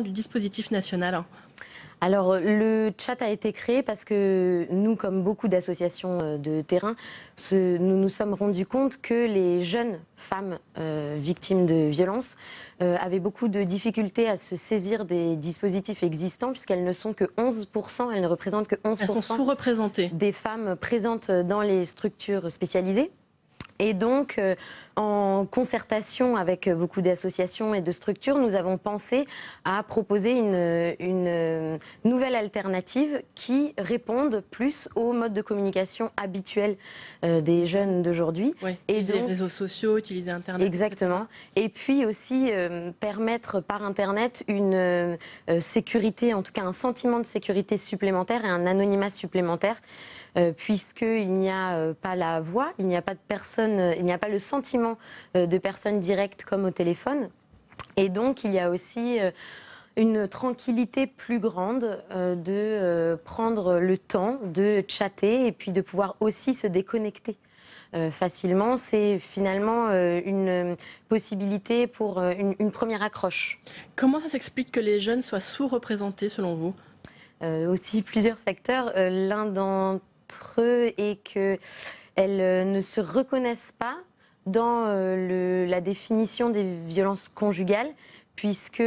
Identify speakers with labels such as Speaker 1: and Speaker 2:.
Speaker 1: du dispositif national alors, le chat a été créé parce que nous, comme beaucoup d'associations euh, de terrain, nous nous sommes rendus compte que les jeunes femmes euh, victimes de violences euh, avaient beaucoup de difficultés à se saisir des dispositifs existants, puisqu'elles ne sont que 11%, elles ne représentent que 11% elles sont des femmes présentes dans les structures spécialisées. Et donc, euh, en concertation avec euh, beaucoup d'associations et de structures, nous avons pensé à proposer une, euh, nouvelle alternative qui réponde plus aux modes de communication habituels des jeunes d'aujourd'hui. et utiliser les réseaux sociaux, utiliser Internet. Exactement. Et puis aussi permettre par Internet une sécurité, en tout cas un sentiment de sécurité supplémentaire et un anonymat supplémentaire. Euh, puisqu'il n'y a euh, pas la voix, il n'y a pas de personne, euh, il n'y a pas le sentiment de personne directe comme au téléphone. Et donc, il y a aussi une tranquillité plus grande de prendre le temps de chatter et puis de pouvoir aussi se déconnecter. facilement, c'est finalement une possibilité pour une, première accroche. Comment ça s'explique que les jeunes soient sous-représentés selon vous Aussi plusieurs facteurs. L'un d'entre et qu'elles euh, ne se reconnaissent pas dans euh, la définition des violences conjugales, puisque